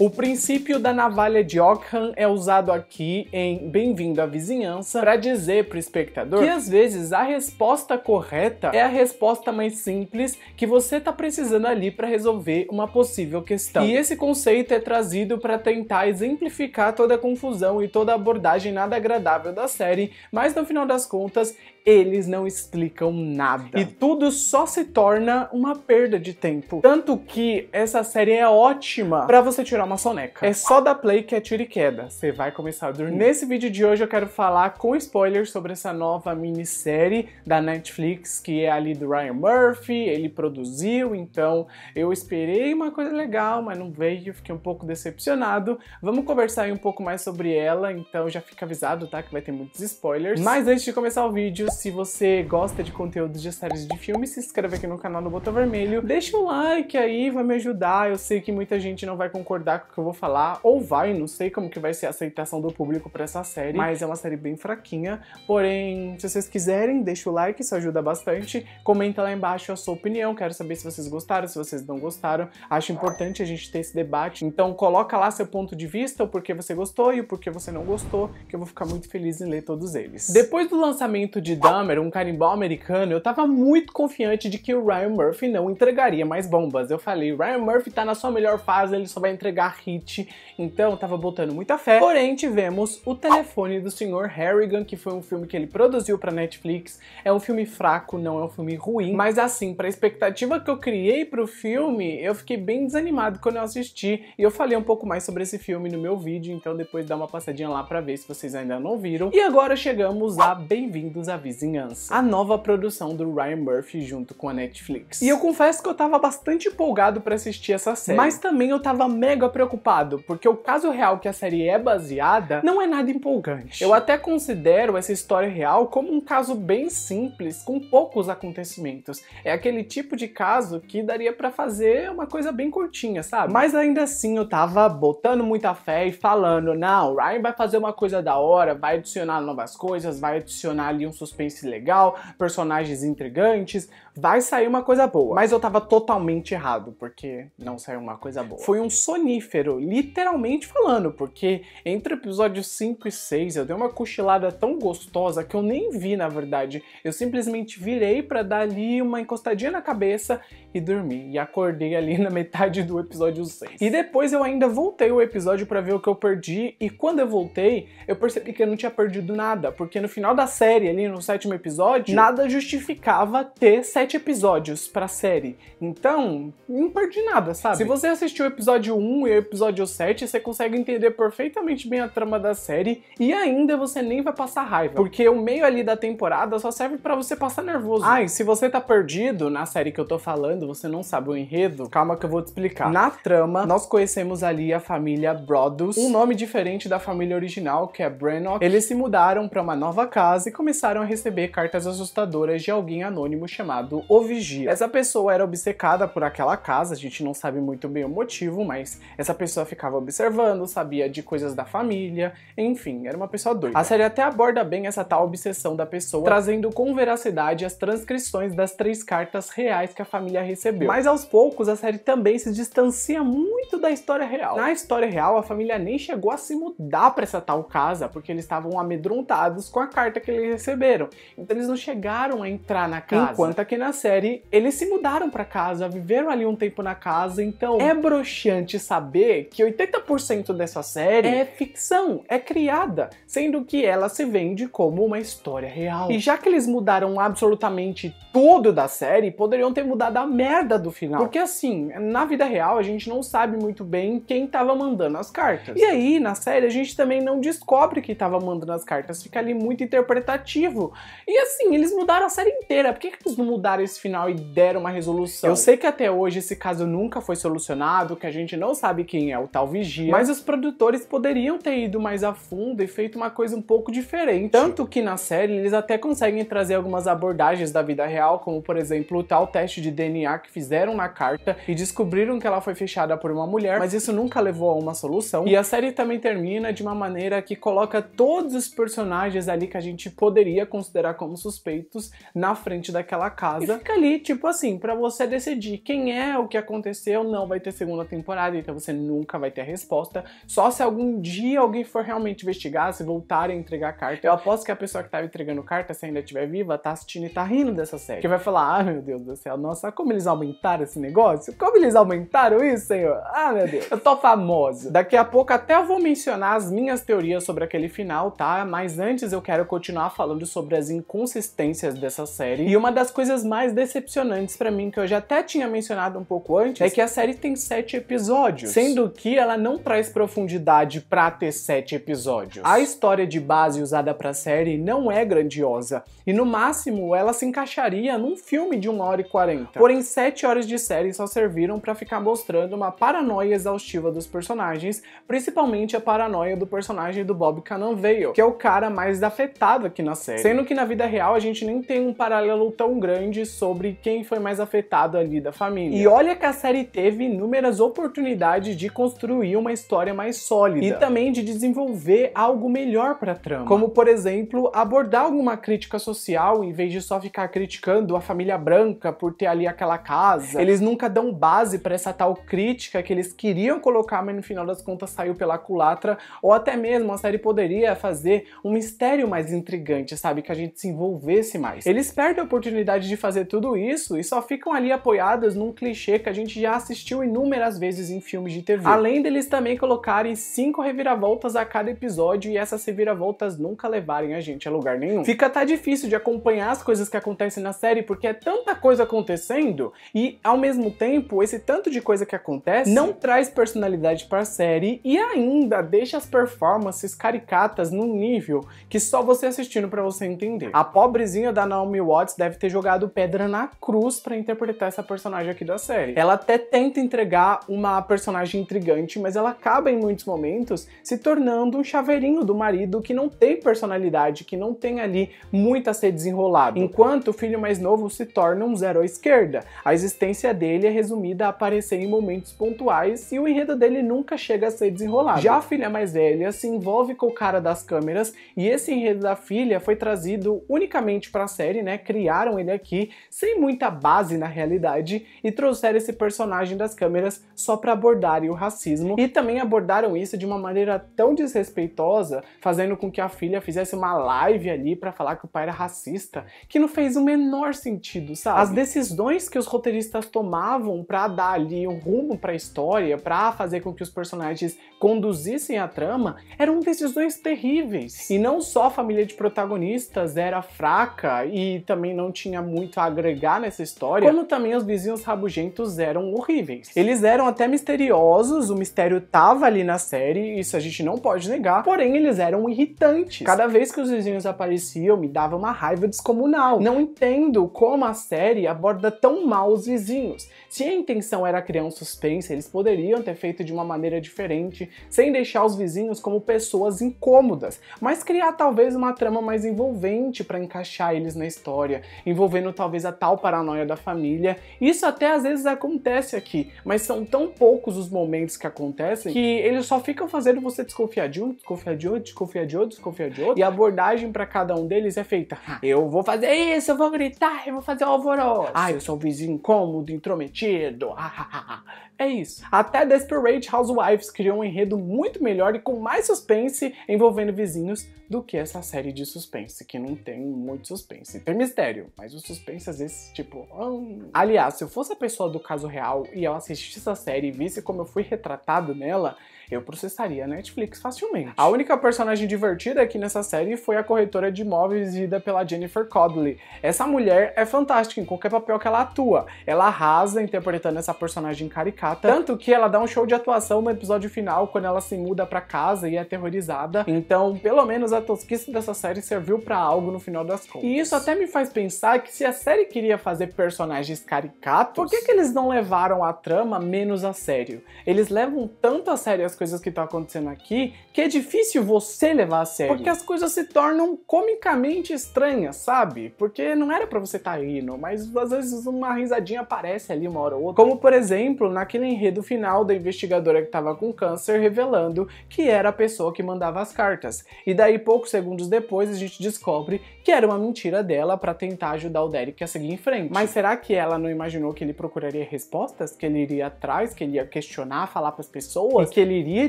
O princípio da navalha de Ockham é usado aqui em Bem-vindo à Vizinhança para dizer para o espectador que às vezes a resposta correta é a resposta mais simples que você está precisando ali para resolver uma possível questão. E esse conceito é trazido para tentar exemplificar toda a confusão e toda a abordagem nada agradável da série, mas no final das contas eles não explicam nada. E tudo só se torna uma perda de tempo. Tanto que essa série é ótima para você tirar uma soneca. É só da play que é tiro e queda. Você vai começar a dormir. Nesse vídeo de hoje eu quero falar com spoilers sobre essa nova minissérie da Netflix, que é ali do Ryan Murphy, ele produziu, então eu esperei uma coisa legal, mas não veio, fiquei um pouco decepcionado. Vamos conversar aí um pouco mais sobre ela, então já fica avisado, tá, que vai ter muitos spoilers. Mas antes de começar o vídeo, se você gosta de conteúdos de séries de filmes, se inscreve aqui no canal no Botão Vermelho. Deixa um like aí, vai me ajudar. Eu sei que muita gente não vai concordar com o que eu vou falar, ou vai, não sei como que vai ser a aceitação do público para essa série, mas é uma série bem fraquinha. Porém, se vocês quiserem, deixa o like, isso ajuda bastante. Comenta lá embaixo a sua opinião, quero saber se vocês gostaram, se vocês não gostaram. Acho importante a gente ter esse debate. Então coloca lá seu ponto de vista, o porquê você gostou e o porquê você não gostou, que eu vou ficar muito feliz em ler todos eles. Depois do lançamento de Dahmer, um canibal americano, eu tava muito confiante de que o Ryan Murphy não entregaria mais bombas. Eu falei, Ryan Murphy tá na sua melhor fase, ele só vai entregar hit. Então, tava botando muita fé. Porém, tivemos O Telefone do Sr. Harrigan, que foi um filme que ele produziu pra Netflix. É um filme fraco, não é um filme ruim, mas assim, pra expectativa que eu criei pro filme, eu fiquei bem desanimado quando eu assisti. E eu falei um pouco mais sobre esse filme no meu vídeo, então depois dá uma passadinha lá pra ver se vocês ainda não viram. E agora chegamos a Bem-vindos à Vida vizinhança, a nova produção do Ryan Murphy junto com a Netflix. E eu confesso que eu tava bastante empolgado para assistir essa série, mas também eu tava mega preocupado, porque o caso real que a série é baseada não é nada empolgante. Eu até considero essa história real como um caso bem simples, com poucos acontecimentos. É aquele tipo de caso que daria para fazer uma coisa bem curtinha, sabe? Mas ainda assim eu tava botando muita fé e falando, não, Ryan vai fazer uma coisa da hora, vai adicionar novas coisas, vai adicionar ali um suspense suspense legal, personagens intrigantes, vai sair uma coisa boa. Mas eu tava totalmente errado, porque não saiu uma coisa boa. Foi um sonífero, literalmente falando, porque entre o episódio 5 e 6 eu dei uma cochilada tão gostosa que eu nem vi, na verdade. Eu simplesmente virei para dar ali uma encostadinha na cabeça e dormi. E acordei ali na metade do episódio 6. E depois eu ainda voltei o episódio para ver o que eu perdi, e quando eu voltei, eu percebi que eu não tinha perdido nada, porque no final da série, ali no sétimo episódio, nada justificava ter sete sete episódios pra série. Então, não perdi nada, sabe? Se você assistiu o episódio 1 e o episódio 7, você consegue entender perfeitamente bem a trama da série e ainda você nem vai passar raiva. Porque o meio ali da temporada só serve para você passar nervoso. Ah, e se você tá perdido na série que eu tô falando, você não sabe o enredo, calma que eu vou te explicar. Na trama, nós conhecemos ali a família Brodus, um nome diferente da família original, que é Brannock. Eles se mudaram para uma nova casa e começaram a receber cartas assustadoras de alguém anônimo chamado chamado O Vigia. Essa pessoa era obcecada por aquela casa, a gente não sabe muito bem o motivo, mas essa pessoa ficava observando, sabia de coisas da família, enfim, era uma pessoa doida. A série até aborda bem essa tal obsessão da pessoa, trazendo com veracidade as transcrições das três cartas reais que a família recebeu. Mas aos poucos a série também se distancia muito da história real. Na história real, a família nem chegou a se mudar para essa tal casa, porque eles estavam amedrontados com a carta que eles receberam. Então eles não chegaram a entrar na casa. Enquanto aqui na série, eles se mudaram para casa, viveram ali um tempo na casa, então é broxante saber que 80% dessa série é, é ficção, é criada, sendo que ela se vende como uma história real. E já que eles mudaram absolutamente tudo da série, poderiam ter mudado a merda do final. Porque assim, na vida real a gente não sabe muito bem quem tava mandando as cartas. E aí, na série, a gente também não descobre quem tava mandando as cartas, fica ali muito interpretativo. E assim, eles mudaram a série inteira, por que, que eles não mudaram? mudaram esse final e deram uma resolução. Eu sei que até hoje esse caso nunca foi solucionado, que a gente não sabe quem é o tal vigia, mas os produtores poderiam ter ido mais a fundo e feito uma coisa um pouco diferente. Tanto que na série eles até conseguem trazer algumas abordagens da vida real, como por exemplo o tal teste de DNA que fizeram na carta e descobriram que ela foi fechada por uma mulher, mas isso nunca levou a uma solução. E a série também termina de uma maneira que coloca todos os personagens ali que a gente poderia considerar como suspeitos na frente daquela casa fica ali, tipo assim, para você decidir quem é, o que aconteceu, não vai ter segunda temporada, então você nunca vai ter a resposta. Só se algum dia alguém for realmente investigar, se voltar a entregar a carta. Eu aposto que a pessoa que tava entregando carta, se ainda estiver viva, tá assistindo e tá rindo dessa série. Que vai falar, ah, meu Deus do céu, nossa, como eles aumentaram esse negócio? Como eles aumentaram isso, senhor? Ah, meu Deus, eu tô famosa. Daqui a pouco até eu vou mencionar as minhas teorias sobre aquele final, tá? Mas antes eu quero continuar falando sobre as inconsistências dessa série. E uma das coisas mais decepcionantes para mim, que eu já até tinha mencionado um pouco antes, é que a série tem sete episódios, sendo que ela não traz profundidade para ter sete episódios. A história de base usada para a série não é grandiosa e no máximo ela se encaixaria num filme de 1 hora e 40. Porém, sete horas de série só serviram para ficar mostrando uma paranoia exaustiva dos personagens, principalmente a paranoia do personagem do Bob Cannonvale, que é o cara mais afetado aqui na série. Sendo que na vida real a gente nem tem um paralelo tão grande sobre quem foi mais afetado ali da família. E olha que a série teve inúmeras oportunidades de construir uma história mais sólida e também de desenvolver algo melhor para trama, como por exemplo abordar alguma crítica social em vez de só ficar criticando a família branca por ter ali aquela casa. Eles nunca dão base para essa tal crítica que eles queriam colocar, mas no final das contas saiu pela culatra, ou até mesmo a série poderia fazer um mistério mais intrigante, sabe, que a gente se envolvesse mais. Eles perdem a oportunidade de fazer fazer tudo isso e só ficam ali apoiadas num clichê que a gente já assistiu inúmeras vezes em filmes de TV. Além deles também colocarem cinco reviravoltas a cada episódio e essas reviravoltas nunca levarem a gente a lugar nenhum. Fica até tá difícil de acompanhar as coisas que acontecem na série porque é tanta coisa acontecendo e ao mesmo tempo esse tanto de coisa que acontece não traz personalidade para a série e ainda deixa as performances caricatas num nível que só você assistindo para você entender. A pobrezinha da Naomi Watts deve ter jogado pedra na cruz para interpretar essa personagem aqui da série. Ela até tenta entregar uma personagem intrigante, mas ela acaba em muitos momentos se tornando um chaveirinho do marido que não tem personalidade, que não tem ali muito a ser desenrolado. Enquanto o filho mais novo se torna um zero à esquerda. A existência dele é resumida a aparecer em momentos pontuais e o enredo dele nunca chega a ser desenrolado. Já a filha mais velha se envolve com o cara das câmeras e esse enredo da filha foi trazido unicamente para a série, né? Criaram ele aqui sem muita base na realidade e trouxeram esse personagem das câmeras só para abordarem o racismo e também abordaram isso de uma maneira tão desrespeitosa, fazendo com que a filha fizesse uma live ali para falar que o pai era racista, que não fez o menor sentido, sabe? As decisões que os roteiristas tomavam para dar ali um rumo para a história, para fazer com que os personagens conduzissem a trama, eram decisões terríveis. E não só a família de protagonistas era fraca e também não tinha muito muito a agregar nessa história, como também os vizinhos rabugentos eram horríveis. Eles eram até misteriosos, o mistério tava ali na série, isso a gente não pode negar, porém eles eram irritantes. Cada vez que os vizinhos apareciam, me dava uma raiva descomunal. Não entendo como a série aborda tão mal os vizinhos. Se a intenção era criar um suspense, eles poderiam ter feito de uma maneira diferente, sem deixar os vizinhos como pessoas incômodas, mas criar talvez uma trama mais envolvente para encaixar eles na história, envolvendo talvez a tal paranoia da família. Isso até às vezes acontece aqui, mas são tão poucos os momentos que acontecem que eles só ficam fazendo você desconfiar de um, desconfiar de outro, desconfiar de outro, desconfiar de outro. E a abordagem para cada um deles é feita: ah, eu vou fazer isso, eu vou gritar, eu vou fazer o alvoroço. Ah, eu sou um vizinho incômodo, intrometido. Ah, ah, é isso. Até Desperate Housewives criou um enredo muito melhor e com mais suspense envolvendo vizinhos do que essa série de suspense, que não tem muito suspense. Tem mistério, mas o suspense às vezes, tipo. Hum. Aliás, se eu fosse a pessoa do caso real e eu assistisse essa série e visse como eu fui retratado nela, eu processaria a Netflix facilmente. A única personagem divertida aqui nessa série foi a corretora de imóveis ida pela Jennifer Codley. Essa mulher é fantástica em qualquer papel que ela atua. Ela arrasa interpretando essa personagem caricata, tanto que ela dá um show de atuação no episódio final quando ela se muda para casa e é aterrorizada. Então, pelo menos a tosquice dessa série serviu para algo no final das contas. E isso até me faz pensar que se a série queria fazer personagens caricatos, por que, que eles não levaram a trama menos a sério? Eles levam tanto a sério as coisas que estão tá acontecendo aqui que é difícil você levar a sério. Porque as coisas se tornam comicamente estranhas, sabe? Porque não era para você estar tá rindo, mas às vezes uma risadinha aparece ali uma hora ou outra. Como por exemplo, naquele enredo final da investigadora que estava com câncer revelando que era a pessoa que mandava as cartas. E daí poucos segundos depois a gente descobre que era uma mentira dela para tentar ajudar o Derek a seguir em frente. Mas será que ela não imaginou que ele procuraria respostas, que ele iria atrás, que ele ia questionar, falar para as pessoas, e que ele iria e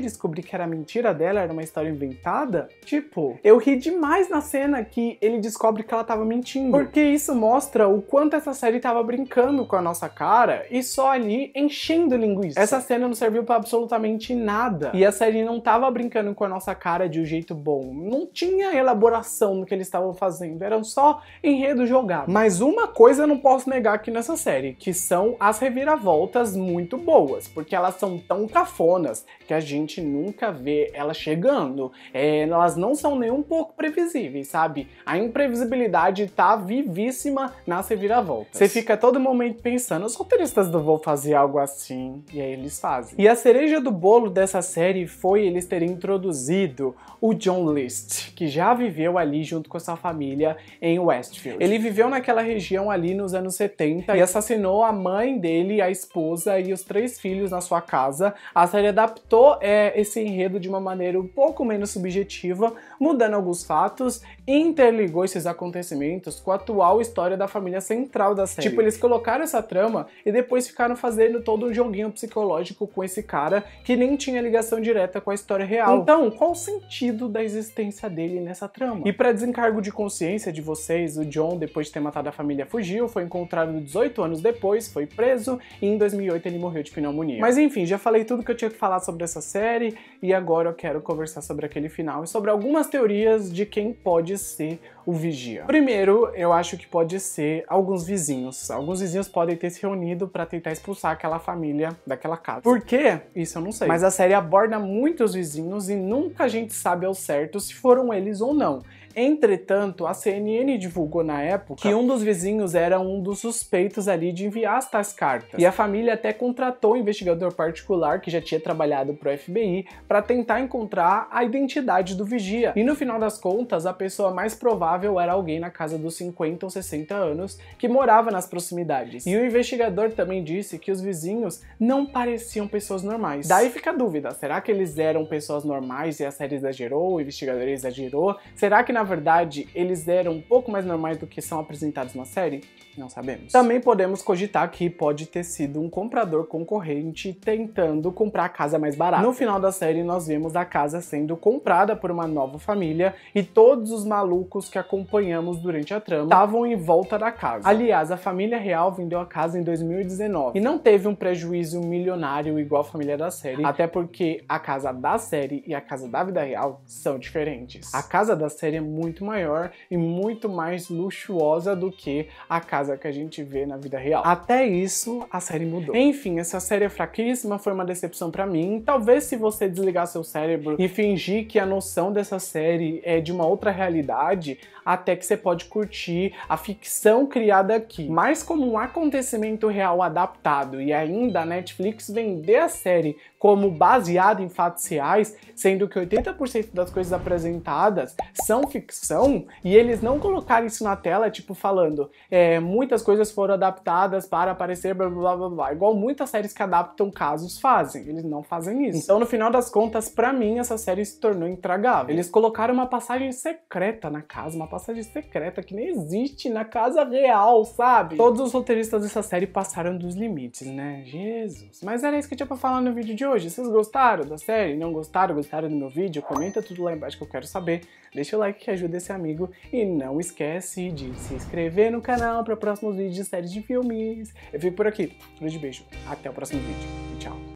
descobrir que era mentira dela, era uma história inventada, tipo, eu ri demais na cena que ele descobre que ela tava mentindo. Porque isso mostra o quanto essa série tava brincando com a nossa cara e só ali enchendo linguiça. Essa cena não serviu para absolutamente nada. E a série não tava brincando com a nossa cara de um jeito bom. Não tinha elaboração no que eles estavam fazendo, eram só enredo jogado. Mas uma coisa eu não posso negar aqui nessa série, que são as reviravoltas muito boas, porque elas são tão cafonas que a gente gente nunca vê ela chegando. É, elas não são nem um pouco previsíveis, sabe? A imprevisibilidade tá vivíssima nas reviravoltas. Você fica todo momento pensando, os roteiristas do Vou fazer algo assim, e aí eles fazem. E a cereja do bolo dessa série foi eles terem introduzido o John List, que já viveu ali junto com sua família em Westfield. Ele viveu naquela região ali nos anos 70 e assassinou a mãe dele, a esposa e os três filhos na sua casa. A série adaptou é, esse enredo de uma maneira um pouco menos subjetiva, mudando alguns fatos interligou esses acontecimentos com a atual história da família central da série. Tipo, eles colocaram essa trama e depois ficaram fazendo todo um joguinho psicológico com esse cara que nem tinha ligação direta com a história real. Então, qual o sentido da existência dele nessa trama? E para desencargo de consciência de vocês, o John, depois de ter matado a família, fugiu, foi encontrado 18 anos depois, foi preso e em 2008 ele morreu de pneumonia. Mas enfim, já falei tudo que eu tinha que falar sobre essa série e agora eu quero conversar sobre aquele final e sobre algumas teorias de quem pode ser o vigia? Primeiro, eu acho que pode ser alguns vizinhos. Alguns vizinhos podem ter se reunido para tentar expulsar aquela família daquela casa. Por quê? Isso eu não sei. Mas a série aborda muitos vizinhos e nunca a gente sabe ao certo se foram eles ou não. Entretanto, a CNN divulgou na época que um dos vizinhos era um dos suspeitos ali de enviar estas cartas. E a família até contratou um investigador particular que já tinha trabalhado para o FBI para tentar encontrar a identidade do vigia. E no final das contas, a pessoa mais provável era alguém na casa dos 50 ou 60 anos que morava nas proximidades. E o investigador também disse que os vizinhos não pareciam pessoas normais. Daí fica a dúvida: será que eles eram pessoas normais e a série exagerou, o investigador exagerou? Será que na verdade eles eram um pouco mais normais do que são apresentados na série? Não sabemos. Também podemos cogitar que pode ter sido um comprador concorrente tentando comprar a casa mais barata. No final da série, nós vemos a casa sendo comprada por uma nova família e todos os malucos que acompanhamos durante a trama estavam em volta da casa. Aliás, a família real vendeu a casa em 2019 e não teve um prejuízo milionário igual a família da série, até porque a casa da série e a casa da vida real são diferentes. A casa da série é muito maior e muito mais luxuosa do que a casa que a gente vê na vida real. Até isso, a série mudou. Enfim, essa série é fraquíssima, foi uma decepção para mim. Talvez se você desligar seu cérebro e fingir que a noção dessa série é de uma outra realidade, até que você pode curtir a ficção criada aqui. Mas como um acontecimento real adaptado e ainda a Netflix vender a série como baseado em fatos reais, sendo que 80% das coisas apresentadas são ficção, e eles não colocaram isso na tela, tipo, falando é, muitas coisas foram adaptadas para aparecer blá blá blá blá, igual muitas séries que adaptam casos fazem, eles não fazem isso. Então, no final das contas, para mim, essa série se tornou intragável. Eles colocaram uma passagem secreta na casa, uma passagem secreta que nem existe na casa real, sabe? Todos os roteiristas dessa série passaram dos limites, né? Jesus. Mas era isso que eu tinha pra falar no vídeo de hoje hoje. Vocês gostaram da série? Não gostaram? Gostaram do meu vídeo? Comenta tudo lá embaixo que eu quero saber. Deixa o like que ajuda esse amigo e não esquece de se inscrever no canal para próximos vídeos de séries de filmes. Eu fico por aqui. Um grande beijo. Até o próximo vídeo e tchau.